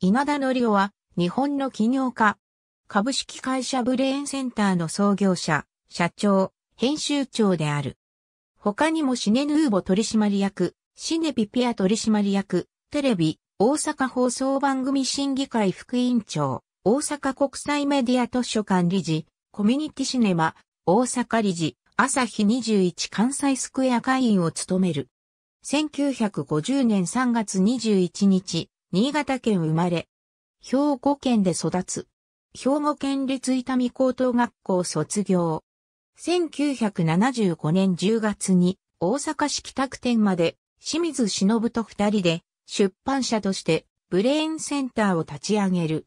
稲田則夫は、日本の起業家。株式会社ブレーンセンターの創業者、社長、編集長である。他にもシネヌーボ取締役、シネピピア取締役、テレビ、大阪放送番組審議会副委員長、大阪国際メディア図書館理事、コミュニティシネマ、大阪理事、朝日21関西スクエア会員を務める。1950年3月21日、新潟県生まれ。兵庫県で育つ。兵庫県立伊丹高等学校卒業。1975年10月に大阪市北区店まで清水忍と二人で出版社としてブレーンセンターを立ち上げる。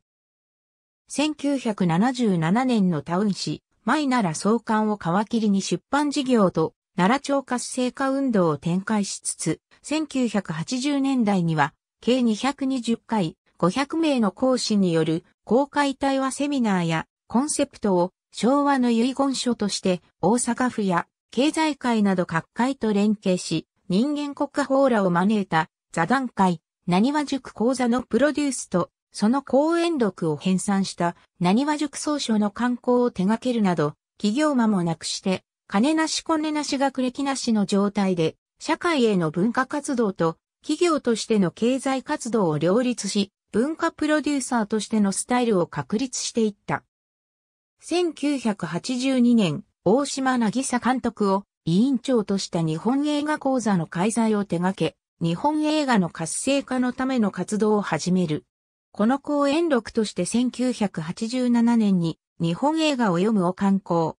1977年のタウン市、マイナラ創刊を皮切りに出版事業と奈良町活性化運動を展開しつつ、1980年代には計220回、500名の講師による公開対話セミナーやコンセプトを昭和の遺言書として大阪府や経済界など各界と連携し、人間国家法らを招いた座談会、何和塾講座のプロデュースと、その講演録を編纂した何和塾総書の刊行を手掛けるなど、企業間もなくして、金なし金なし学歴なしの状態で、社会への文化活動と企業としての経済活動を両立し、文化プロデューサーとしてのスタイルを確立していった。1982年、大島渚監督を委員長とした日本映画講座の開催を手掛け、日本映画の活性化のための活動を始める。この講演録として1987年に日本映画を読むを刊行。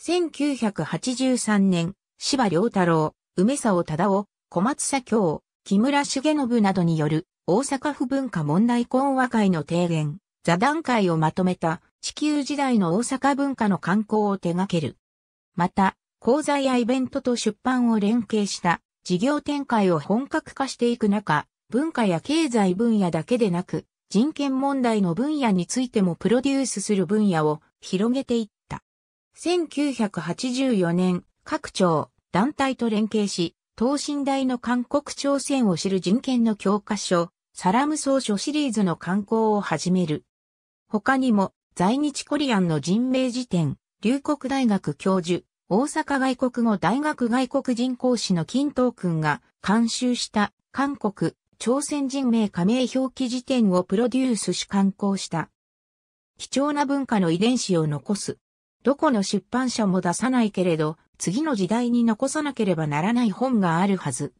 1983年、柴良太郎、梅沢忠夫、小松左京、木村重信などによる大阪府文化問題講和会の提言、座談会をまとめた地球時代の大阪文化の観光を手掛ける。また、講座やイベントと出版を連携した事業展開を本格化していく中、文化や経済分野だけでなく、人権問題の分野についてもプロデュースする分野を広げていった。1984年、各庁、団体と連携し、等身大の韓国朝鮮を知る人権の教科書、サラム総書シリーズの刊行を始める。他にも、在日コリアンの人名辞典、龍谷大学教授、大阪外国語大学外国人講師の金東君が監修した韓国、朝鮮人名加盟表記辞典をプロデュースし刊行した。貴重な文化の遺伝子を残す。どこの出版社も出さないけれど、次の時代に残さなければならない本があるはず。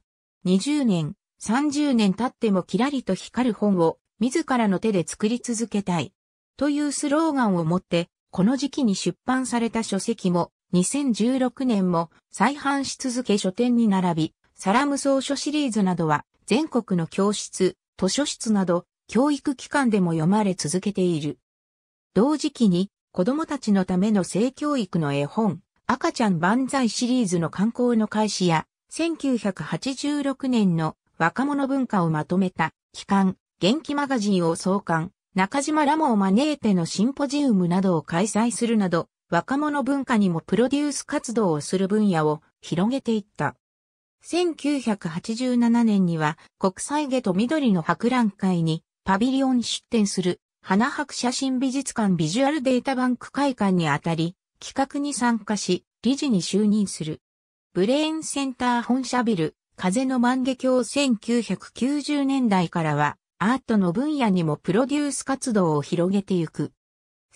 20年、30年経ってもキラリと光る本を自らの手で作り続けたい。というスローガンを持って、この時期に出版された書籍も2016年も再販し続け書店に並び、サラム草書シリーズなどは全国の教室、図書室など教育機関でも読まれ続けている。同時期に子供たちのための性教育の絵本、赤ちゃん万歳シリーズの観光の開始や、1986年の若者文化をまとめた、期間、元気マガジンを創刊、中島ラモを招いてのシンポジウムなどを開催するなど、若者文化にもプロデュース活動をする分野を広げていった。1987年には国際下と緑の博覧会にパビリオン出展する花博写真美術館ビジュアルデータバンク会館にあたり企画に参加し、理事に就任する。ブレーンセンター本社ビル、風の万華鏡1990年代からは、アートの分野にもプロデュース活動を広げてゆく。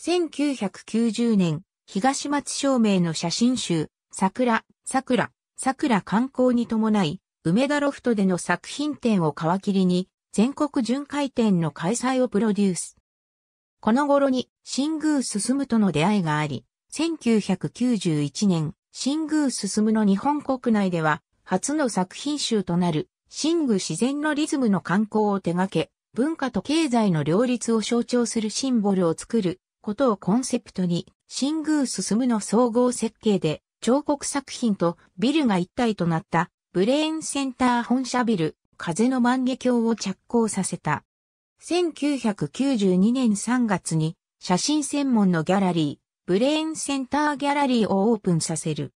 1990年、東松照明の写真集、桜、桜、桜観光に伴い、梅田ロフトでの作品展を皮切りに、全国巡回展の開催をプロデュース。この頃に、新宮進むとの出会いがあり、1991年、新宮進の日本国内では、初の作品集となる、新宮自然のリズムの観光を手掛け、文化と経済の両立を象徴するシンボルを作ることをコンセプトに、新宮進の総合設計で、彫刻作品とビルが一体となったブレーンセンター本社ビル、風の万華鏡を着工させた。1992年3月に写真専門のギャラリー、ブレーンセンターギャラリーをオープンさせる。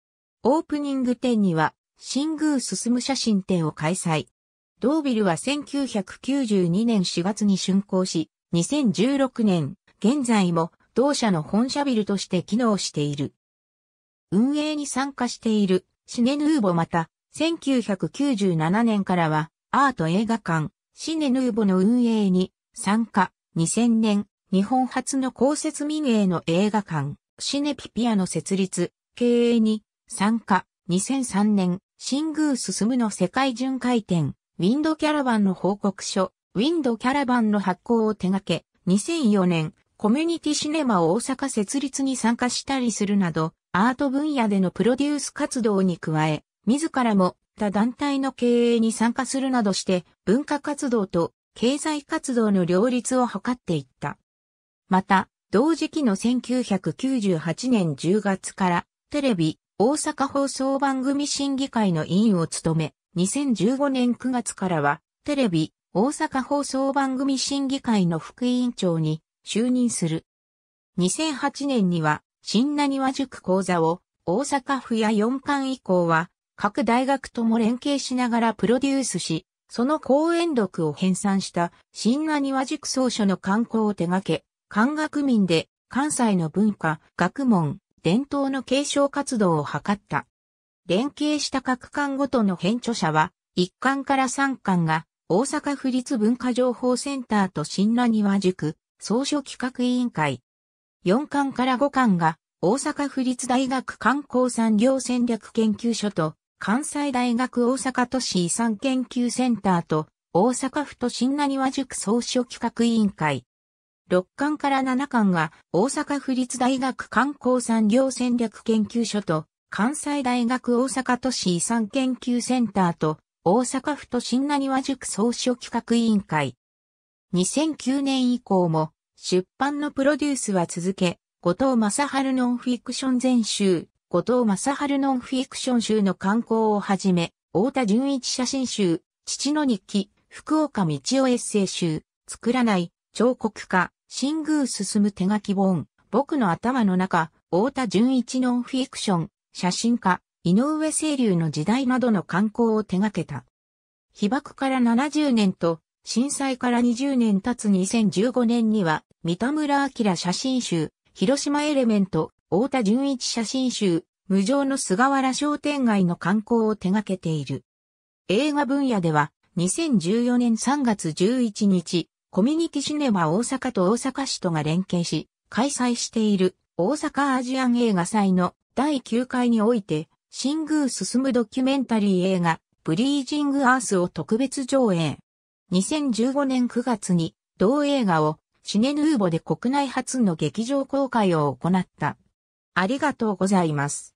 オープニング展には、新宮進む写真展を開催。ドービルは1992年4月に竣工し、2016年、現在も同社の本社ビルとして機能している。運営に参加しているシネヌーボまた、1997年からはアート映画館、シネヌーボの運営に参加、2000年、日本初の公設民営の映画館、シネピピアの設立、経営に参加、2003年、新宮進むの世界巡回展、ウィンドキャラバンの報告書、ウィンドキャラバンの発行を手掛け、2004年、コミュニティシネマ大阪設立に参加したりするなど、アート分野でのプロデュース活動に加え、自らも他団体の経営に参加するなどして、文化活動と経済活動の両立を図っていった。また、同時期の1998年10月からテレビ、大阪放送番組審議会の委員を務め、2015年9月からはテレビ、大阪放送番組審議会の副委員長に就任する。2008年には新何和塾講座を大阪府や4巻以降は各大学とも連携しながらプロデュースし、その講演録を編纂した新何和塾総書の刊行を手掛け、漢学民で関西の文化、学問、伝統の継承活動を図った。連携した各館ごとの編著者は、1館から3館が大阪府立文化情報センターと新羅庭塾、総書企画委員会。4館から5館が大阪府立大学観光産業戦略研究所と関西大学大阪都市遺産研究センターと大阪府と新浪和塾総書企画委員会。6巻から7巻が大阪府立大学観光産業戦略研究所と関西大学大阪都市遺産研究センターと大阪府都心なにわ塾総書企画委員会。2009年以降も出版のプロデュースは続け、後藤正春ノンフィクション全集、後藤正春ノンフィクション集の刊行をはじめ、大田純一写真集、父の日記、福岡道夫エッセイ集、作らない、彫刻家、新宮進む手書き本、僕の頭の中、太田純一ノンフィクション、写真家、井上清流の時代などの観光を手掛けた。被爆から70年と、震災から20年経つ2015年には、三田村明写真集、広島エレメント、太田純一写真集、無常の菅原商店街の観光を手掛けている。映画分野では、2014年3月11日、コミュニティシネマ大阪と大阪市とが連携し、開催している大阪アジアン映画祭の第9回において、新宮進むドキュメンタリー映画、ブリージングアースを特別上映。2015年9月に、同映画をシネヌーボで国内初の劇場公開を行った。ありがとうございます。